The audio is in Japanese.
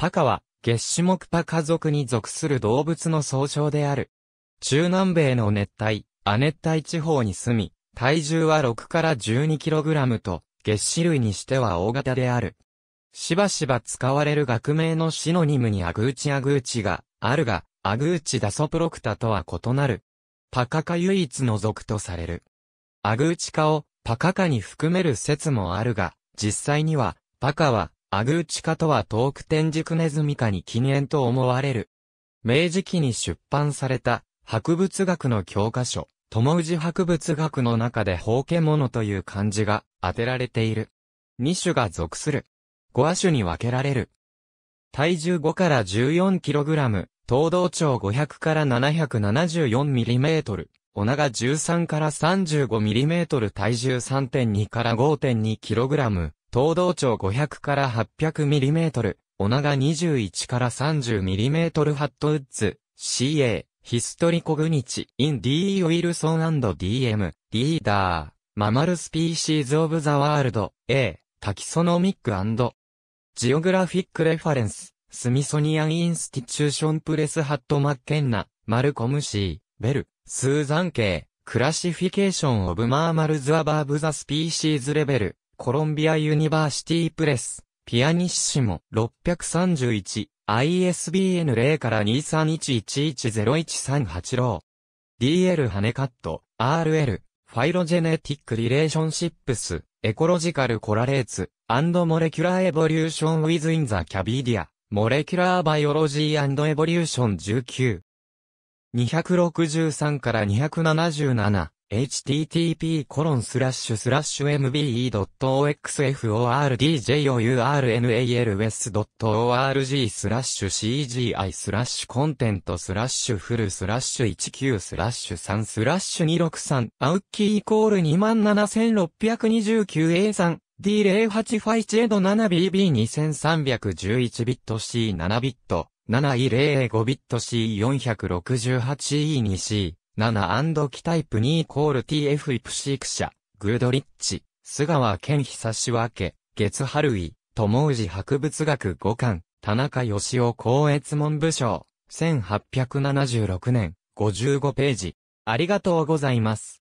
パカは、月種目パカ族に属する動物の総称である。中南米の熱帯、亜熱帯地方に住み、体重は6から 12kg と、月種類にしては大型である。しばしば使われる学名のシノニムにアグーチアグーチがあるが、アグーチダソプロクタとは異なる。パカカ唯一の属とされる。アグーチカをパカカに含める説もあるが、実際には、パカはアグーチカとは遠く天竺ネズミ科に近縁と思われる。明治期に出版された博物学の教科書、友氏博物学の中で宝剣物という漢字が当てられている。二種が属する。五亜種に分けられる。体重5から 14kg、糖度長500から 774mm、お長13から 35mm 体重3.2から 5.2kg、東道長500から 800mm、オナガ21から 30mm ハットウッズ、CA、ヒストリコグニチ、イン D. ウィルソン &DM、リーダー、ママルスピーシーズ・オブ・ザ・ワールド、A、タキソノミックジオグラフィック・レファレンス、スミソニアン・インスティチューション・プレス・ハット・マッケンナ、マルコム・シー、ベル、スーザン・ケイ、クラシフィケーション・オブ・マーマルズ・アバーブ・ザ・スピーシーズ・レベル、コロンビアユニバーシティプレス、ピアニッシモ631、ISBN 0から2311110138 DL ハネカット、RL、ファイロジェネティックリレーションシップス、エコロジカルコラレーツ、アンドモレキュラーエボリューションウィズインザキャビディア、モレキュラーバイオロジーアンドエボリューション19。263から277 http://mbe.oxfordjournal.org スラッシュ cgi スラッシュコンテントスラッシュフルスラッシュ19スラッシュ3スラッシュ263アウッキーイコール 27629A3 D0851 エド 7BB2311 ビット C7 ビット 7E005 ビット C468E2C 7&K タイプ2イコール TF イプシーク社、グードリッチ、菅川健久仕分け、月春井、友氏博物学5巻、田中義雄光悦文部省、1876年、55ページ。ありがとうございます。